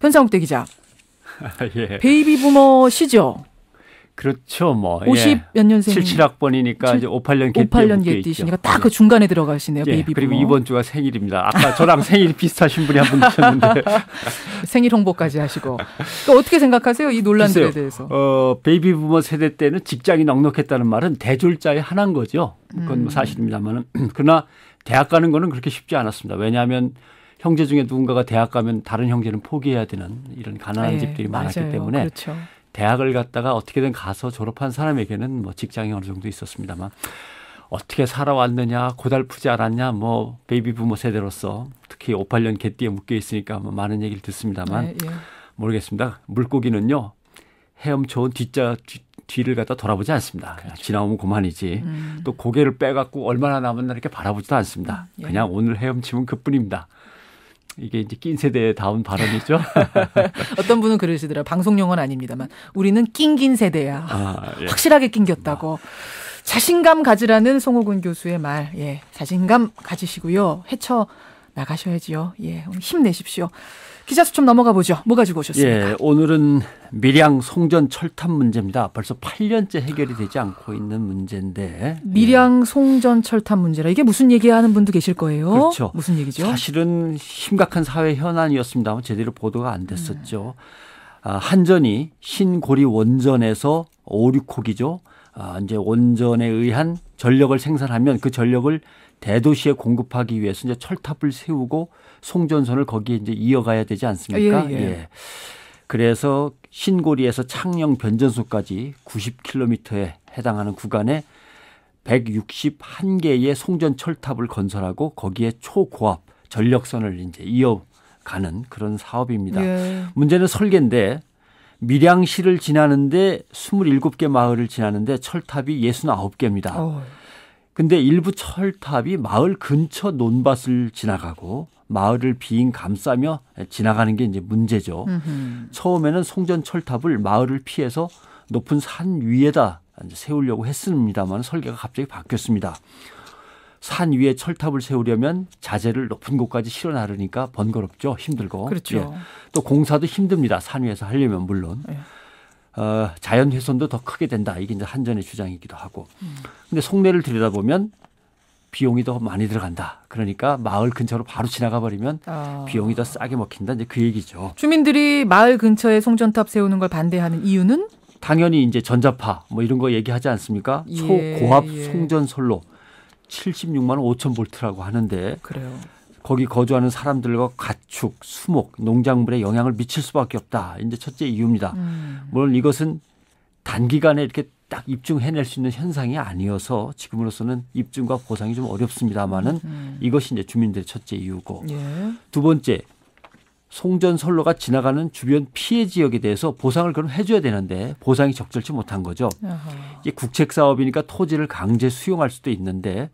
변상욱대 기자. 예. 베이비 부머 시죠? 그렇죠, 뭐. 50몇 예. 년생. 77학번이니까 7, 이제 58년 개띠. 58년 개띠시니까 딱 그 중간에 들어가시네요, 예, 베이비 그리고 부모. 이번 주가 생일입니다. 아까 저랑 생일 비슷하신 분이 한 분 계셨는데. 생일 홍보까지 하시고. 또 그러니까 어떻게 생각하세요? 이 논란들에 대해서. 어, 베이비 부모 세대 때는 직장이 넉넉했다는 말은 대졸자의 하나인 거죠. 그건 뭐 음. 사실입니다만은. 그러나 대학 가는 거는 그렇게 쉽지 않았습니다. 왜냐하면 형제 중에 누군가가 대학 가면 다른 형제는 포기해야 되는 이런 가난한 네, 집들이 많았기 맞아요. 때문에 그렇죠. 대학을 갔다가 어떻게든 가서 졸업한 사람에게는 뭐 직장이 어느 정도 있었습니다만 어떻게 살아왔느냐 고달프지 않았냐 뭐 베이비 부모 세대로서 특히 58년 개띠에 묶여 있으니까 뭐 많은 얘기를 듣습니다만 네, 예. 모르겠습니다. 물고기는요 헤엄 좋은 뒷자 뒤, 뒤를 갖다 돌아보지 않습니다. 그렇죠. 지나오면 그만이지. 음. 또 고개를 빼갖고 얼마나 남았나 이렇게 바라보지도 않습니다. 음, 예. 그냥 오늘 헤엄치면 그뿐입니다. 이게 이제 낀 세대의 다운 발언이죠. 어떤 분은 그러시더라. 방송 용은 아닙니다만 우리는 낑긴 세대야. 아, 예. 확실하게 낑겼다고. 아. 자신감 가지라는 송호근 교수의 말. 예. 자신감 가지시고요. 헤쳐 나가셔야지요. 예. 힘내십시오. 기자 수첩 넘어가 보죠. 뭐 가지고 오셨습니까? 예, 오늘은 밀양 송전 철탑 문제입니다. 벌써 8년째 해결이 되지 않고 있는 문제인데. 예. 밀양 송전 철탑 문제라 이게 무슨 얘기 하는 분도 계실 거예요. 그렇죠. 무슨 얘기죠? 사실은 심각한 사회 현안이었습니다만 제대로 보도가 안 됐었죠. 아, 한전이 신고리 원전에서 5, 6호기죠. 아, 이제 원전에 의한 전력을 생산하면 그 전력을 대도시에 공급하기 위해서 이제 철탑을 세우고 송전선을 거기에 이제 이어가야 되지 않습니까? 예. 예. 예. 예. 그래서 신고리에서 창녕 변전소까지 90km에 해당하는 구간에 161개의 송전 철탑을 건설하고 거기에 초고압 전력선을 이제 이어가는 그런 사업입니다. 예. 문제는 설계인데 밀양시를 지나는데 27개 마을을 지나는데 철탑이 69개입니다. 어. 근데 일부 철탑이 마을 근처 논밭을 지나가고 마을을 비인 감싸며 지나가는 게 이제 문제죠. 으흠. 처음에는 송전 철탑을 마을을 피해서 높은 산 위에다 세우려고 했습니다만 설계가 갑자기 바뀌었습니다. 산 위에 철탑을 세우려면 자재를 높은 곳까지 실어 나르니까 번거롭죠. 힘들고. 그렇죠. 예. 또 공사도 힘듭니다. 산 위에서 하려면 물론. 예. 어, 자연 훼손도 더 크게 된다. 이게 이제 한전의 주장이기도 하고. 음. 근데 속내를 들여다보면 비용이 더 많이 들어간다. 그러니까 마을 근처로 바로 지나가 버리면 아. 비용이 더 싸게 먹힌다. 이제 그 얘기죠. 주민들이 마을 근처에 송전탑 세우는 걸 반대하는 이유는 당연히 이제 전자파 뭐 이런 거 얘기하지 않습니까? 예, 초고압 예. 송전솔로 76만 5천 볼트라고 하는데 그래요. 거기 거주하는 사람들과 가축, 수목, 농작물에 영향을 미칠 수밖에 없다. 이제 첫째 이유입니다. 음. 물론 이것은 단기간에 이렇게 딱 입증해낼 수 있는 현상이 아니어서 지금으로서는 입증과 보상이 좀 어렵습니다만은 음, 음. 이것이 이제 주민들의 첫째 이유고 예. 두 번째 송전선로가 지나가는 주변 피해 지역에 대해서 보상을 그럼 해줘야 되는데 보상이 적절치 못한 거죠. 아하. 이게 국책 사업이니까 토지를 강제 수용할 수도 있는데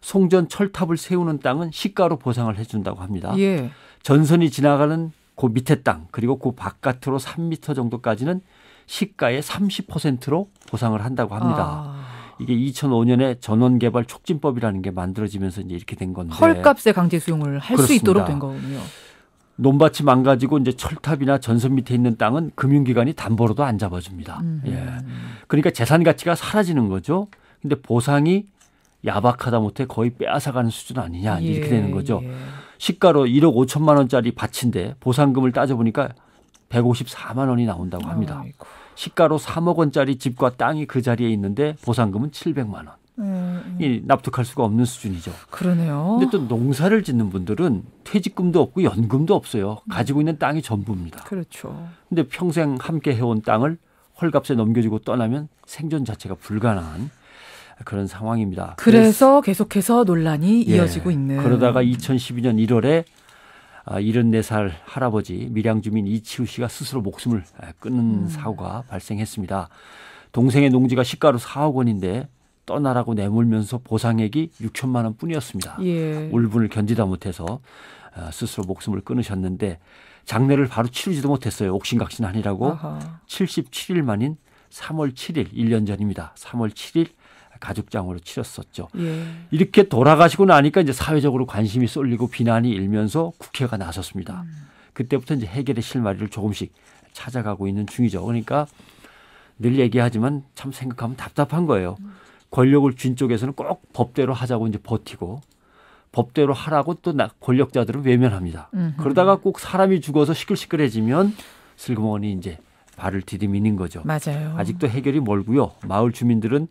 송전 철탑을 세우는 땅은 시가로 보상을 해준다고 합니다. 예. 전선이 지나가는 그 밑에 땅 그리고 그 바깥으로 3미터 정도까지는 시가의 30%로 보상을 한다고 합니다. 아. 이게 2005년에 전원개발 촉진법이라는 게 만들어지면서 이제 이렇게 된 건데 헐값에 강제 수용을 할 수 있도록 된 거군요. 논밭이 망가지고 이제 철탑이나 전선 밑에 있는 땅은 금융기관이 담보로도 안 잡아줍니다. 음 예. 그러니까 재산 가치가 사라지는 거죠. 근데 보상이 야박하다 못해 거의 빼앗아가는 수준 아니냐 이렇게 예, 되는 거죠. 예. 시가로 1억 5천만 원짜리 밭인데 보상금을 따져보니까 154만 원이 나온다고 합니다. 아이고. 시가로 3억 원짜리 집과 땅이 그 자리에 있는데 보상금은 700만 원. 음. 이 납득할 수가 없는 수준이죠. 그러네요. 근데 또 농사를 짓는 분들은 퇴직금도 없고 연금도 없어요. 가지고 있는 땅이 전부입니다. 그렇죠. 근데 평생 함께 해온 땅을 헐값에 넘겨주고 떠나면 생존 자체가 불가능한 그런 상황입니다. 그래서 네. 계속해서 논란이 예. 이어지고 있는. 그러다가 2012년 1월에 74살 할아버지 밀양 주민 이치우 씨가 스스로 목숨을 아, 끊는 음. 사고가 발생했습니다. 동생의 농지가 시가로 4억 원인데 떠나라고 내몰면서 보상액이 6천만 원뿐이었습니다. 예. 울분을 견디다 못해서 아, 스스로 목숨을 끊으셨는데 장례를 바로 치르지도 못했어요. 옥신각신하니라고 77일 만인 3월 7일 1년 전입니다. 3월 7일 가죽장으로 치렀었죠. 예. 이렇게 돌아가시고 나니까 이제 사회적으로 관심이 쏠리고 비난이 일면서 국회가 나섰습니다. 음. 그때부터 이제 해결의 실마리를 조금씩 찾아가고 있는 중이죠. 그러니까 늘 얘기하지만 참 생각하면 답답한 거예요. 음. 권력을 쥔 쪽에서는 꼭 법대로 하자고 이제 버티고 법대로 하라고 또 권력자들은 외면합니다. 음흠. 그러다가 꼭 사람이 죽어서 시끌시끌해지면 슬그머니 이제 발을 디디미는 거죠. 맞아요. 아직도 해결이 멀고요. 마을 주민들은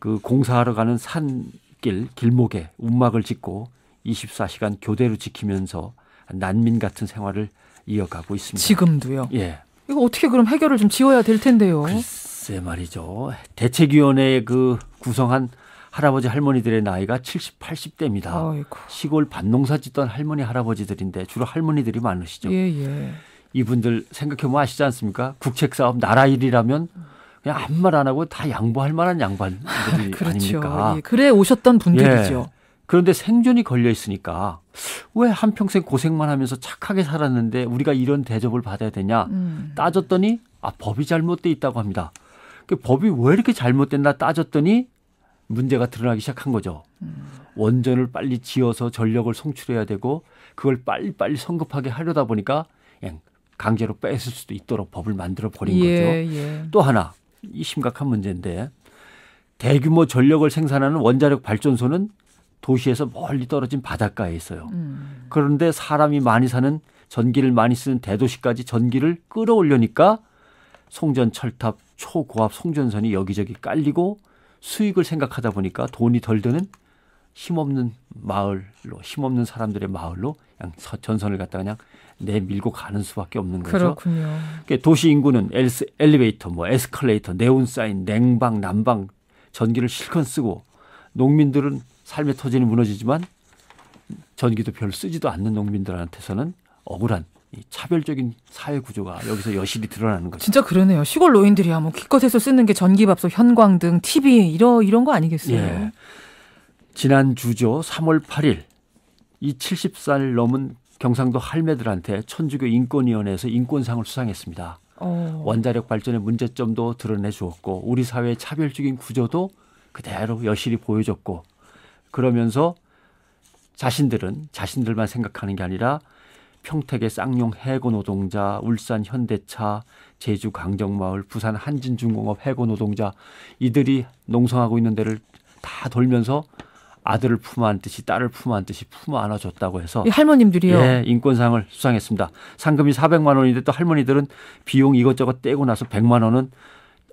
그 공사하러 가는 산길 길목에 운막을 짓고 24시간 교대로 지키면서 난민 같은 생활을 이어가고 있습니다. 지금도요. 예. 이거 어떻게 그럼 해결을 좀 지어야 될 텐데요. 글쎄 말이죠. 대책위원회 그 구성한 할아버지 할머니들의 나이가 70, 80대입니다. 아이고. 시골 밭농사 짓던 할머니 할아버지들인데 주로 할머니들이 많으시죠. 예, 예. 이분들 생각해 보면 아시지 않습니까? 국책 사업 나라 일이라면 음. 그냥 아무 말 안 하고 다 양보할 만한 양반들이 아, 그렇죠. 아닙니까? 예, 그래 오셨던 분들이죠. 예. 그런데 생존이 걸려 있으니까 왜 한평생 고생만 하면서 착하게 살았는데 우리가 이런 대접을 받아야 되냐 음. 따졌더니 아 법이 잘못돼 있다고 합니다. 그 법이 왜 이렇게 잘못됐나 따졌더니 문제가 드러나기 시작한 거죠. 음. 원전을 빨리 지어서 전력을 송출해야 되고 그걸 빨리빨리 성급하게 하려다 보니까 그냥 강제로 뺏을 수도 있도록 법을 만들어 버린 예, 거죠. 예. 또 하나 이 심각한 문제인데 대규모 전력을 생산하는 원자력 발전소는 도시에서 멀리 떨어진 바닷가에 있어요. 음. 그런데 사람이 많이 사는 전기를 많이 쓰는 대도시까지 전기를 끌어올려니까 송전 철탑 초고압 송전선이 여기저기 깔리고 수익을 생각하다 보니까 돈이 덜 드는 힘없는 마을로 힘없는 사람들의 마을로 그냥 전선을 갖다 그냥 내밀고 가는 수밖에 없는 거죠. 그렇군요. 그러니까 도시 인구는 엘스, 엘리베이터, 뭐 에스컬레이터, 네온 사인, 냉방, 난방, 전기를 실컷 쓰고 농민들은 삶의 터전이 무너지지만 전기도 별 쓰지도 않는 농민들한테서는 억울한 이 차별적인 사회 구조가 여기서 여실히 드러나는 거죠. 진짜 그러네요. 시골 노인들이야 뭐 기껏 해서 쓰는 게 전기밥솥, 현광등, TV 이런 이런 거 아니겠어요? 예. 지난 주죠. 3월 8일 이 70살 넘은 경상도 할매들한테 천주교 인권위원회에서 인권상을 수상했습니다. 오. 어. 원자력 발전의 문제점도 드러내 주었고 우리 사회의 차별적인 구조도 그대로 여실히 보여줬고 그러면서 자신들은 자신들만 생각하는 게 아니라 평택의 쌍용 해고 노동자, 울산 현대차, 제주 강정마을, 부산 한진중공업 해고 노동자 이들이 농성하고 있는 데를 다 돌면서 아들을 품어 안듯이 딸을 품어 안듯이 품어 안아줬다고 해서 할머님들이요. 예, 인권상을 수상했습니다. 상금이 400만 원인데 또 할머니들은 비용 이것저것 떼고 나서 100만 원은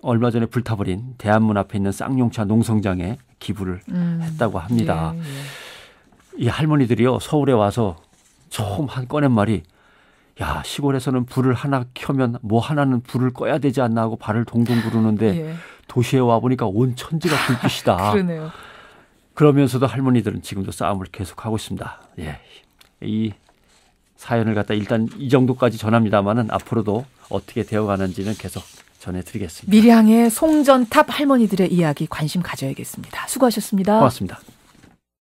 얼마 전에 불타버린 대한문 앞에 있는 쌍용차 농성장에 기부를 음. 했다고 합니다. 예, 예. 이 할머니들이요 서울에 와서 처음 한 꺼낸 말이 야 시골에서는 불을 하나 켜면 뭐 하나는 불을 꺼야 되지 않나 하고 발을 동동 구르는데 예. 도시에 와 보니까 온 천지가 불빛이다. 그러네요. 그러면서도 할머니들은 지금도 싸움을 계속하고 있습니다. 예. 이 사연을 갖다 일단 이 정도까지 전합니다만은 앞으로도 어떻게 되어가는지는 계속 전해드리겠습니다. 밀양의 송전탑 할머니들의 이야기 관심 가져야겠습니다. 수고하셨습니다. 고맙습니다.